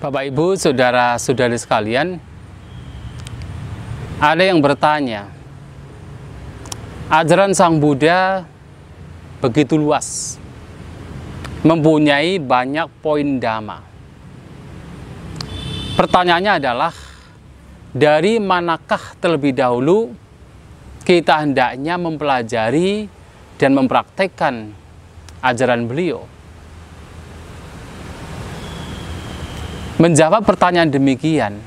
Bapak Ibu, saudara-saudari sekalian, ada yang bertanya, ajaran Sang Buddha begitu luas, mempunyai banyak poin dhamma. Pertanyaannya adalah, dari manakah terlebih dahulu kita hendaknya mempelajari dan mempraktekkan ajaran beliau? Menjawab pertanyaan demikian,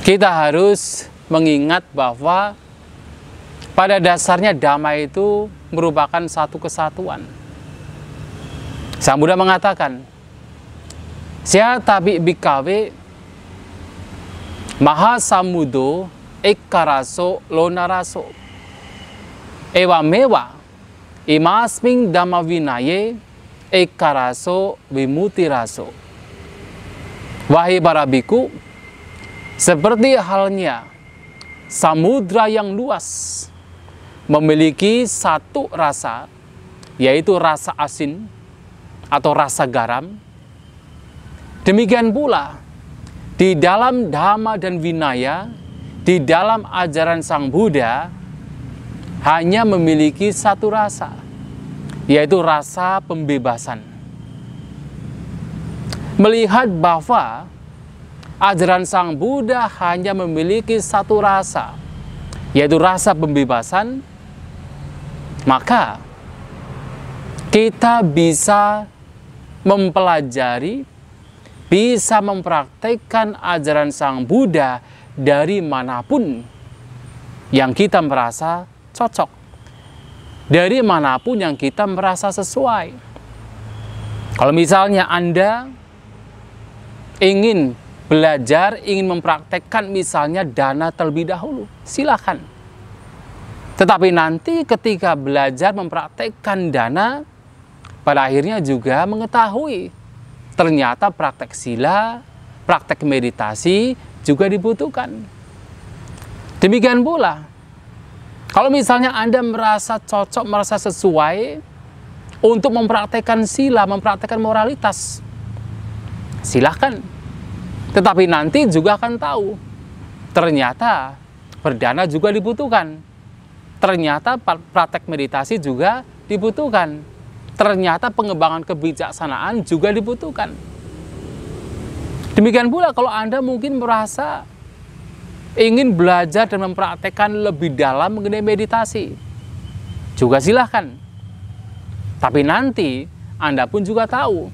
kita harus mengingat bahwa pada dasarnya damai itu merupakan satu kesatuan. Sang Buddha mengatakan, Sya tabi bikawe maha samudo ekaraso lonaraso ewa mewa imasming damavinaye ekaraso vimutiraso. Wahai para biku, seperti halnya samudra yang luas memiliki satu rasa, yaitu rasa asin atau rasa garam. Demikian pula, di dalam Dhamma dan Vinaya, di dalam ajaran Sang Buddha, hanya memiliki satu rasa, yaitu rasa pembebasan melihat bahwa ajaran Sang Buddha hanya memiliki satu rasa, yaitu rasa pembebasan, maka kita bisa mempelajari, bisa mempraktekkan ajaran Sang Buddha dari manapun yang kita merasa cocok, dari manapun yang kita merasa sesuai. Kalau misalnya Anda ingin belajar, ingin mempraktekkan misalnya dana terlebih dahulu, silakan. Tetapi nanti ketika belajar mempraktekkan dana, pada akhirnya juga mengetahui ternyata praktek sila, praktek meditasi juga dibutuhkan. Demikian pula, kalau misalnya Anda merasa cocok, merasa sesuai untuk mempraktekkan sila, mempraktekkan moralitas, silahkan. Tetapi nanti juga akan tahu, ternyata perdana juga dibutuhkan. Ternyata praktek meditasi juga dibutuhkan. Ternyata pengembangan kebijaksanaan juga dibutuhkan. Demikian pula kalau Anda mungkin merasa ingin belajar dan mempraktekkan lebih dalam mengenai meditasi, juga silahkan. Tapi nanti Anda pun juga tahu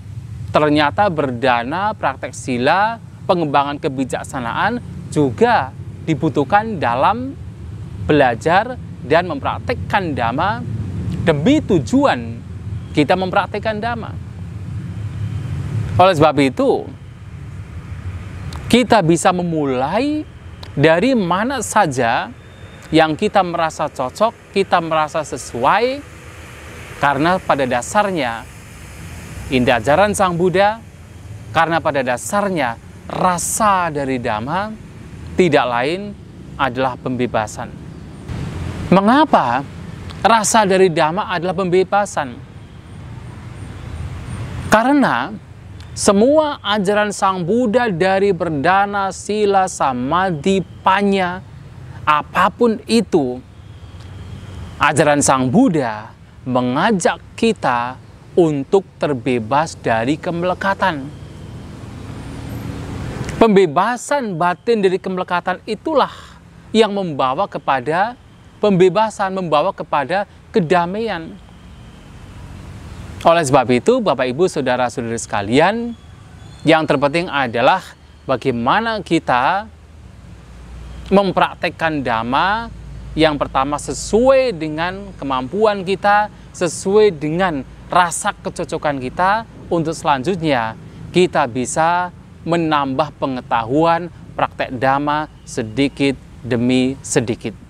ternyata berdana, praktek sila, pengembangan kebijaksanaan juga dibutuhkan dalam belajar dan mempraktekkan dhamma demi tujuan kita mempraktekkan dhamma. Oleh sebab itu, kita bisa memulai dari mana saja yang kita merasa cocok, kita merasa sesuai, karena pada dasarnya indah ajaran Sang Buddha karena pada dasarnya rasa dari Dhamma tidak lain adalah pembebasan. Mengapa rasa dari Dhamma adalah pembebasan? Karena semua ajaran Sang Buddha dari Berdana, Sila, Samadhi, Panya, apapun itu, ajaran Sang Buddha mengajak kita untuk terbebas dari kemelekatan. Pembebasan batin dari kemelekatan itulah yang membawa kepada pembebasan, membawa kepada kedamaian. Oleh sebab itu, Bapak Ibu, saudara saudara sekalian, yang terpenting adalah bagaimana kita mempraktekkan dhamma yang pertama sesuai dengan kemampuan kita, sesuai dengan rasa kecocokan kita untuk selanjutnya kita bisa menambah pengetahuan praktek dhamma sedikit demi sedikit.